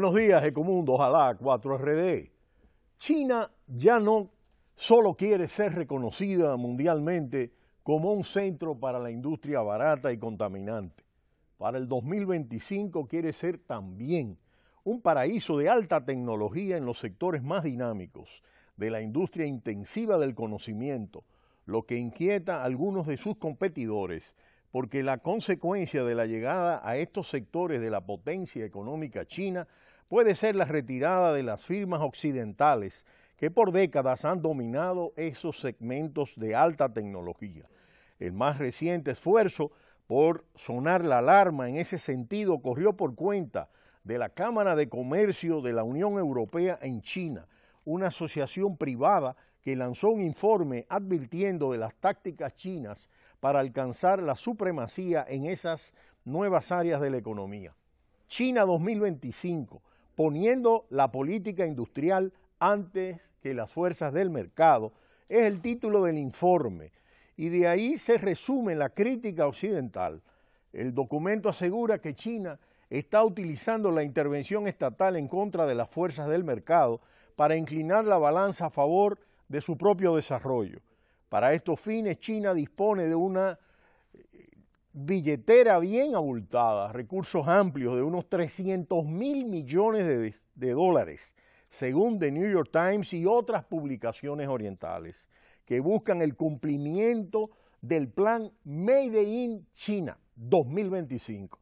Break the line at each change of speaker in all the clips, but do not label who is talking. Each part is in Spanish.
Buenos días, Ecomundo, ojalá 4RD. China ya no solo quiere ser reconocida mundialmente como un centro para la industria barata y contaminante. Para el 2025 quiere ser también un paraíso de alta tecnología en los sectores más dinámicos de la industria intensiva del conocimiento, lo que inquieta a algunos de sus competidores, porque la consecuencia de la llegada a estos sectores de la potencia económica china puede ser la retirada de las firmas occidentales que por décadas han dominado esos segmentos de alta tecnología. El más reciente esfuerzo por sonar la alarma en ese sentido corrió por cuenta de la Cámara de Comercio de la Unión Europea en China, una asociación privada que lanzó un informe advirtiendo de las tácticas chinas para alcanzar la supremacía en esas nuevas áreas de la economía. China 2025 poniendo la política industrial antes que las fuerzas del mercado, es el título del informe. Y de ahí se resume la crítica occidental. El documento asegura que China está utilizando la intervención estatal en contra de las fuerzas del mercado para inclinar la balanza a favor de su propio desarrollo. Para estos fines, China dispone de una billetera bien abultada, recursos amplios de unos 300 mil millones de, dólares, según The New York Times y otras publicaciones orientales, que buscan el cumplimiento del plan Made in China 2025,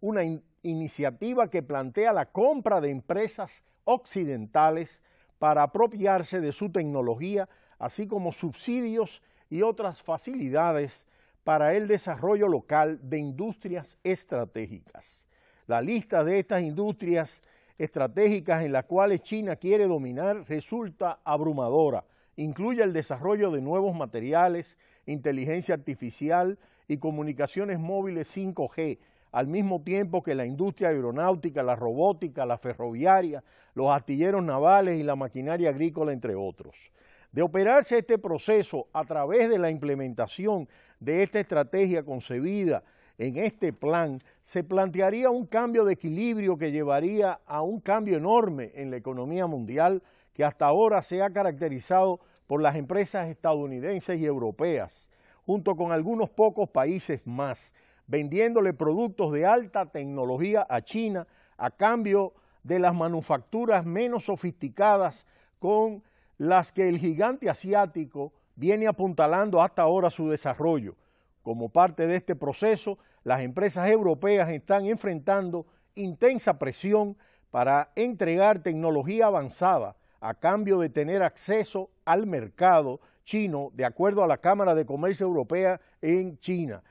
una iniciativa que plantea la compra de empresas occidentales para apropiarse de su tecnología, así como subsidios y otras facilidades para el desarrollo local de industrias estratégicas. La lista de estas industrias estratégicas en las cuales China quiere dominar resulta abrumadora. Incluye el desarrollo de nuevos materiales, inteligencia artificial y comunicaciones móviles 5G, al mismo tiempo que la industria aeronáutica, la robótica, la ferroviaria, los astilleros navales y la maquinaria agrícola, entre otros. De operarse este proceso a través de la implementación de esta estrategia concebida en este plan, se plantearía un cambio de equilibrio que llevaría a un cambio enorme en la economía mundial que hasta ahora se ha caracterizado por las empresas estadounidenses y europeas, junto con algunos pocos países más, vendiéndole productos de alta tecnología a China a cambio de las manufacturas menos sofisticadas con las que el gigante asiático viene apuntalando hasta ahora su desarrollo. Como parte de este proceso, las empresas europeas están enfrentando intensa presión para entregar tecnología avanzada a cambio de tener acceso al mercado chino, de acuerdo a la Cámara de Comercio Europea en China,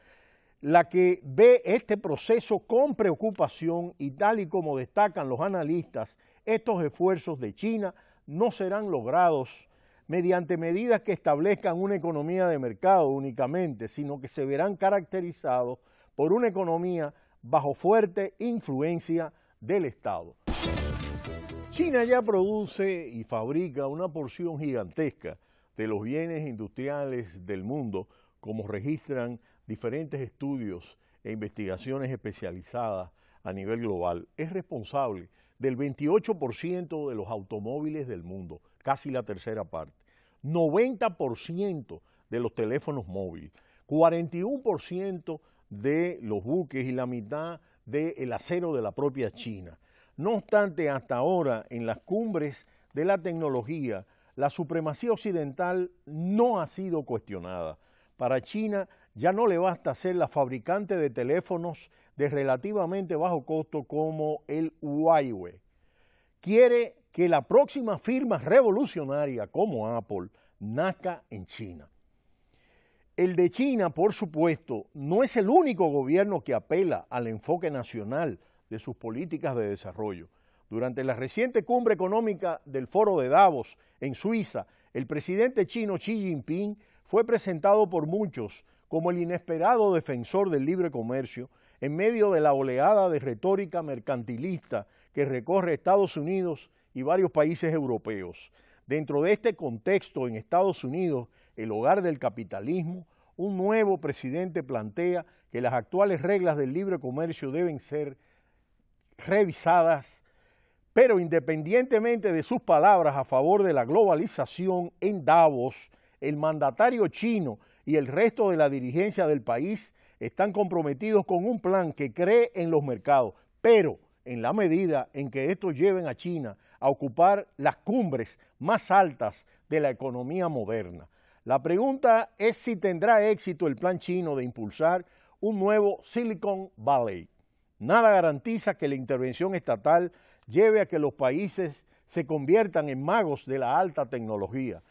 la que ve este proceso con preocupación y tal y como destacan los analistas, estos esfuerzos de China no serán logrados mediante medidas que establezcan una economía de mercado únicamente, sino que se verán caracterizados por una economía bajo fuerte influencia del Estado. China ya produce y fabrica una porción gigantesca de los bienes industriales del mundo, como registran diferentes estudios e investigaciones especializadas a nivel global es responsable del 28% de los automóviles del mundo, casi la tercera parte, 90% de los teléfonos móviles, 41% de los buques y la mitad del acero de la propia China. No obstante, hasta ahora, en las cumbres de la tecnología, la supremacía occidental no ha sido cuestionada. Para China ya no le basta ser la fabricante de teléfonos de relativamente bajo costo como el Huawei. Quiere que la próxima firma revolucionaria como Apple nazca en China. El de China, por supuesto, no es el único gobierno que apela al enfoque nacional de sus políticas de desarrollo. Durante la reciente cumbre económica del Foro de Davos en Suiza, el presidente chino Xi Jinping fue presentado por muchos como el inesperado defensor del libre comercio en medio de la oleada de retórica mercantilista que recorre Estados Unidos y varios países europeos. Dentro de este contexto, en Estados Unidos, el hogar del capitalismo, un nuevo presidente plantea que las actuales reglas del libre comercio deben ser revisadas, pero independientemente de sus palabras a favor de la globalización en Davos, el mandatario chino y el resto de la dirigencia del país están comprometidos con un plan que cree en los mercados, pero en la medida en que estos lleven a China a ocupar las cumbres más altas de la economía moderna. La pregunta es si tendrá éxito el plan chino de impulsar un nuevo Silicon Valley. Nada garantiza que la intervención estatal lleve a que los países se conviertan en magos de la alta tecnología.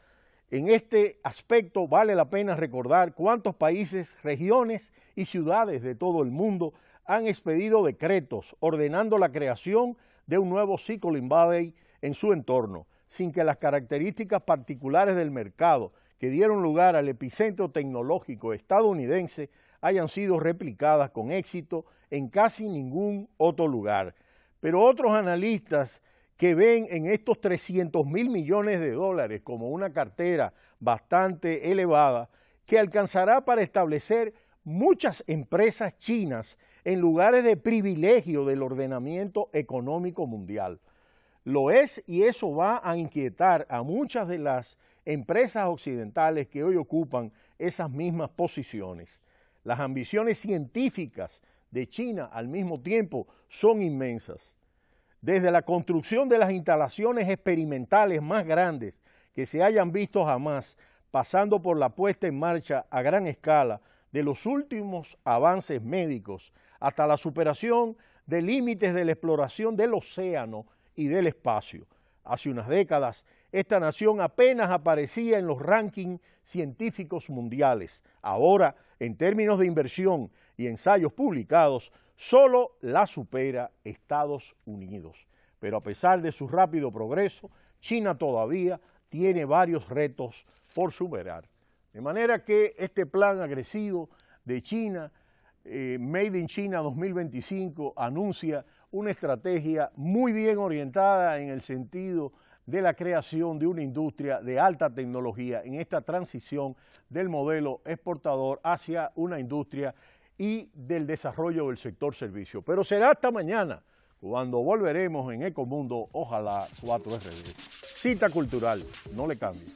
En este aspecto vale la pena recordar cuántos países, regiones y ciudades de todo el mundo han expedido decretos ordenando la creación de un nuevo ciclo Valley en su entorno, sin que las características particulares del mercado que dieron lugar al epicentro tecnológico estadounidense hayan sido replicadas con éxito en casi ningún otro lugar. Pero otros analistas que ven en estos 300 mil millones de dólares como una cartera bastante elevada que alcanzará para establecer muchas empresas chinas en lugares de privilegio del ordenamiento económico mundial. Lo es y eso va a inquietar a muchas de las empresas occidentales que hoy ocupan esas mismas posiciones. Las ambiciones científicas de China al mismo tiempo son inmensas desde la construcción de las instalaciones experimentales más grandes que se hayan visto jamás, pasando por la puesta en marcha a gran escala de los últimos avances médicos, hasta la superación de límites de la exploración del océano y del espacio. Hace unas décadas, esta nación apenas aparecía en los rankings científicos mundiales. Ahora, en términos de inversión y ensayos publicados, Solo la supera Estados Unidos. Pero a pesar de su rápido progreso, China todavía tiene varios retos por superar. De manera que este plan agresivo de China, eh, Made in China 2025, anuncia una estrategia muy bien orientada en el sentido de la creación de una industria de alta tecnología en esta transición del modelo exportador hacia una industria y del desarrollo del sector servicio. Pero será hasta mañana cuando volveremos en Ecomundo, ojalá 4RD. Cita cultural, no le cambie.